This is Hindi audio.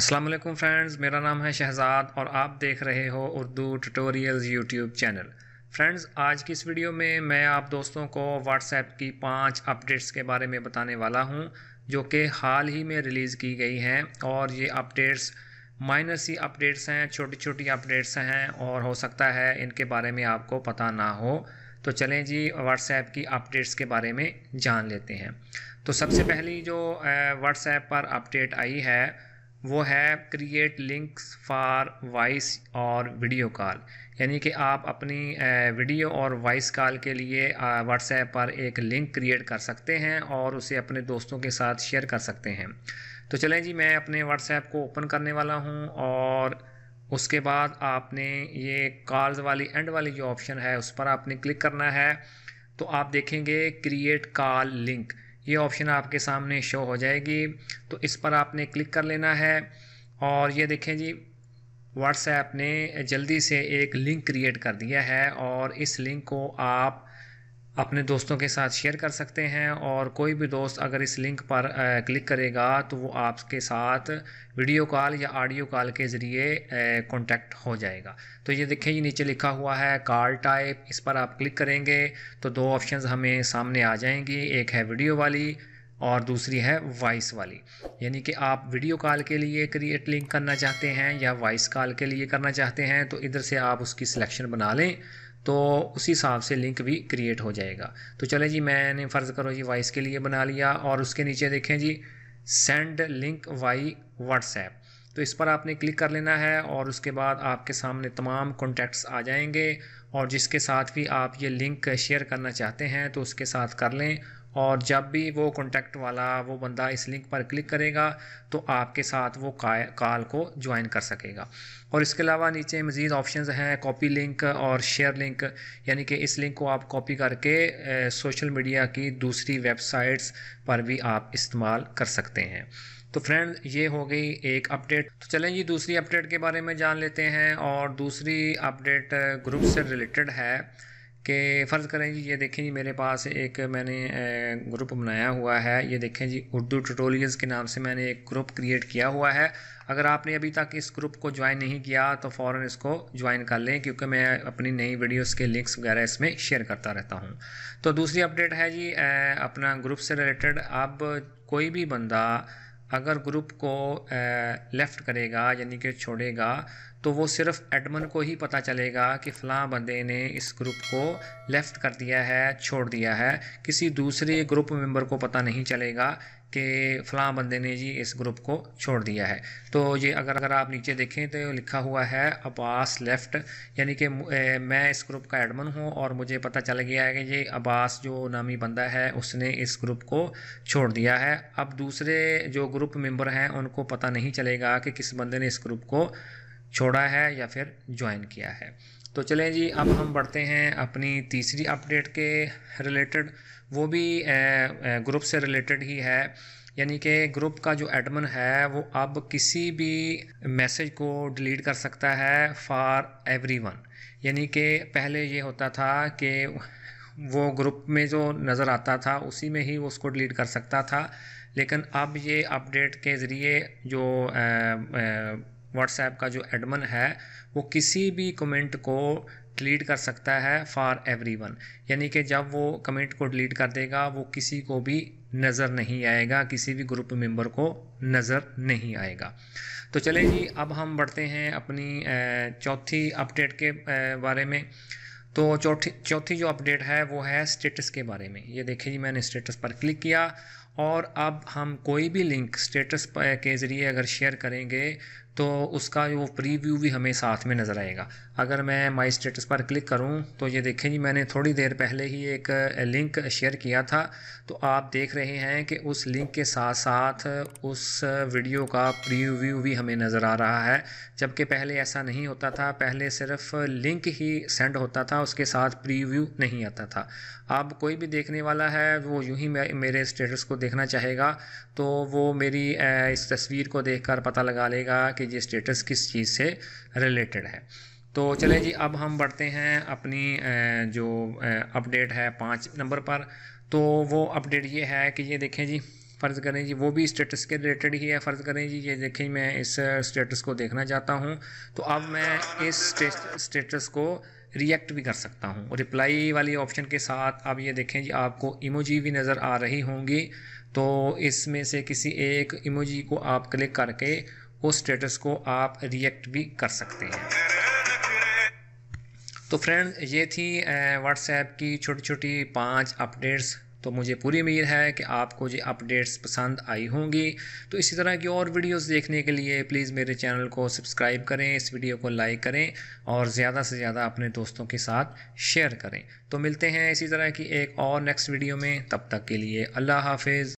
अस्सलाम वालेकुम फ्रेंड्स मेरा नाम है शहजाद और आप देख रहे हो Urdu tutorials YouTube channel friends आज की इस वीडियो में मैं आप दोस्तों को व्हाट्सएप की पांच अपडेट्स के बारे में बताने वाला हूं जो कि हाल ही में रिलीज़ की गई हैं और ये अपडेट्स माइनर सी अपडेट्स हैं छोटी छोटी अपडेट्स हैं और हो सकता है इनके बारे में आपको पता ना हो तो चलें जी व्हाट्सएप की अपडेट्स के बारे में जान लेते हैं तो सबसे पहली जो व्हाट्सएप पर अपडेट आई है वो है क्रिएट लिंक्स फॉर वॉइस और वीडियो कॉल यानी कि आप अपनी वीडियो और वॉइस कॉल के लिए व्हाट्सएप पर एक लिंक क्रिएट कर सकते हैं और उसे अपने दोस्तों के साथ शेयर कर सकते हैं तो चलें जी मैं अपने व्हाट्सएप को ओपन करने वाला हूँ और उसके बाद आपने ये कॉल्स वाली एंड वाली जो ऑप्शन है उस पर आपने क्लिक करना है तो आप देखेंगे क्रिएट कॉल लिंक ये ऑप्शन आपके सामने शो हो जाएगी तो इस पर आपने क्लिक कर लेना है और ये देखें जी व्हाट्सएप ने जल्दी से एक लिंक क्रिएट कर दिया है और इस लिंक को आप अपने दोस्तों के साथ शेयर कर सकते हैं और कोई भी दोस्त अगर इस लिंक पर क्लिक करेगा तो वो आपके साथ वीडियो कॉल या ऑडियो कॉल के ज़रिए कांटेक्ट हो जाएगा तो ये देखें ये नीचे लिखा हुआ है कॉल टाइप इस पर आप क्लिक करेंगे तो दो ऑप्शंस हमें सामने आ जाएंगी एक है वीडियो वाली और दूसरी है वॉइस वाली यानी कि आप वीडियो कॉल के लिए क्रिएट लिंक करना चाहते हैं या वॉइस कॉल के लिए करना चाहते हैं तो इधर से आप उसकी सिलेक्शन बना लें तो उसी हिसाब से लिंक भी क्रिएट हो जाएगा तो चले जी मैंने फ़र्ज़ करो जी वॉइस के लिए बना लिया और उसके नीचे देखें जी सेंड लिंक वाई व्हाट्सएप तो इस पर आपने क्लिक कर लेना है और उसके बाद आपके सामने तमाम कॉन्टैक्ट्स आ जाएंगे और जिसके साथ भी आप ये लिंक शेयर करना चाहते हैं तो उसके साथ कर लें और जब भी वो कॉन्टैक्ट वाला वो बंदा इस लिंक पर क्लिक करेगा तो आपके साथ वो कॉल को ज्वाइन कर सकेगा और इसके अलावा नीचे मज़ीद ऑप्शन हैं कॉपी लिंक और शेयर लिंक यानी कि इस लिंक को आप कॉपी करके सोशल मीडिया की दूसरी वेबसाइट्स पर भी आप इस्तेमाल कर सकते हैं तो फ्रेंड ये हो गई एक अपडेट तो चलें जी दूसरी अपडेट के बारे में जान लेते हैं और दूसरी अपडेट ग्रुप से रिलेटेड है कि फ़र्ज़ करें जी ये देखें जी मेरे पास एक मैंने ग्रुप बनाया हुआ है ये देखें जी उर्दू ट्यूटोरियल्स के नाम से मैंने एक ग्रुप क्रिएट किया हुआ है अगर आपने अभी तक इस ग्रुप को ज्वाइन नहीं किया तो फ़ौर इसको ज्वाइन कर लें क्योंकि मैं अपनी नई वीडियोस के लिंक्स वगैरह इसमें शेयर करता रहता हूँ तो दूसरी अपडेट है जी अपना ग्रुप से रिलेटेड अब कोई भी बंदा अगर ग्रुप को लेफ़्ट करेगा यानी कि छोड़ेगा तो वो सिर्फ एडमन को ही पता चलेगा कि फ़लाँ बंदे ने इस ग्रुप को लेफ़्ट कर दिया है छोड़ दिया है किसी दूसरे ग्रुप मेंबर को पता नहीं चलेगा कि फ़लां बंदे ने जी इस ग्रुप को छोड़ दिया है तो ये अगर अगर आप नीचे देखें तो लिखा हुआ है अब्बास लेफ़्ट यानी कि मैं इस ग्रुप का एडमन हूँ और मुझे पता चल गया है कि ये अब्बास जो नामी बंदा है उसने इस ग्रुप को छोड़ दिया है अब दूसरे जो ग्रुप मेंबर हैं उनको पता नहीं चलेगा कि किस बंदे ने इस ग्रुप को छोड़ा है या फिर ज्वाइन किया है तो चलें जी अब हम बढ़ते हैं अपनी तीसरी अपडेट के रिलेटेड वो भी ग्रुप से रिलेटेड ही है यानी कि ग्रुप का जो एडमन है वो अब किसी भी मैसेज को डिलीट कर सकता है फॉर एवरीवन यानी कि पहले ये होता था कि वो ग्रुप में जो नज़र आता था उसी में ही वो उसको डिलीट कर सकता था लेकिन अब ये अपडेट के ज़रिए जो आ, आ, व्हाट्सएप का जो एडमन है वो किसी भी कमेंट को डिलीट कर सकता है फॉर एवरी वन यानी कि जब वो कमेंट को डिलीट कर देगा वो किसी को भी नज़र नहीं आएगा किसी भी ग्रुप मेंबर को नज़र नहीं आएगा तो चले जी अब हम बढ़ते हैं अपनी चौथी अपडेट के बारे में तो चौथी चौथी जो अपडेट है वो है स्टेटस के बारे में ये देखिए जी मैंने स्टेटस पर क्लिक किया और अब हम कोई भी लिंक स्टेटस के ज़रिए अगर शेयर करेंगे तो उसका वो प्रीव्यू भी हमें साथ में नज़र आएगा अगर मैं माई स्टेटस पर क्लिक करूँ तो ये देखें जी मैंने थोड़ी देर पहले ही एक लिंक शेयर किया था तो आप देख रहे हैं कि उस लिंक के साथ साथ उस वीडियो का प्रीव्यू भी हमें नज़र आ रहा है जबकि पहले ऐसा नहीं होता था पहले सिर्फ लिंक ही सेंड होता था उसके साथ प्रीव्यू नहीं आता था अब कोई भी देखने वाला है वो यूँ ही मेरे स्टेटस को देखना चाहेगा तो वो मेरी इस तस्वीर को देख पता लगा लेगा कि लीजिए स्टेटस किस चीज़ से रिलेटेड है तो चले जी अब हम बढ़ते हैं अपनी जो अपडेट है पाँच नंबर पर तो वो अपडेट ये है कि ये देखें जी फ़र्ज़ करें जी वो भी स्टेटस के रिलेटेड ही है फ़र्ज़ करें जी ये देखें मैं इस स्टेटस को देखना चाहता हूँ तो अब मैं इस स्टेटस को रिएक्ट भी कर सकता हूँ रिप्लाई वाली ऑप्शन के साथ अब ये देखें जी आपको इमोजी भी नज़र आ रही होंगी तो इसमें से किसी एक इमोजी को आप क्लिक करके उस स्टेटस को आप रिएक्ट भी कर सकते हैं तो फ्रेंड ये थी व्हाट्सएप की छोटी छोटी पांच अपडेट्स तो मुझे पूरी उम्मीद है कि आपको ये अपडेट्स पसंद आई होंगी तो इसी तरह की और वीडियोस देखने के लिए प्लीज़ मेरे चैनल को सब्सक्राइब करें इस वीडियो को लाइक करें और ज़्यादा से ज़्यादा अपने दोस्तों के साथ शेयर करें तो मिलते हैं इसी तरह की एक और नेक्स्ट वीडियो में तब तक के लिए अल्लाह हाफिज़